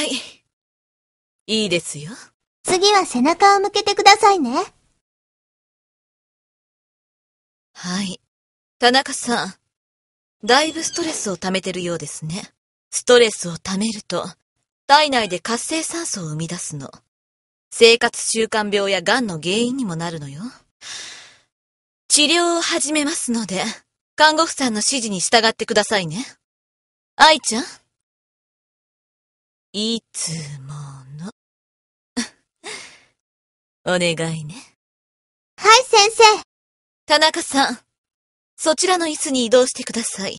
はい。いいですよ。次は背中を向けてくださいね。はい。田中さん、だいぶストレスを溜めてるようですね。ストレスを溜めると、体内で活性酸素を生み出すの。生活習慣病や癌の原因にもなるのよ。治療を始めますので、看護婦さんの指示に従ってくださいね。愛ちゃんいつもの。お願いね。はい、先生。田中さん、そちらの椅子に移動してください。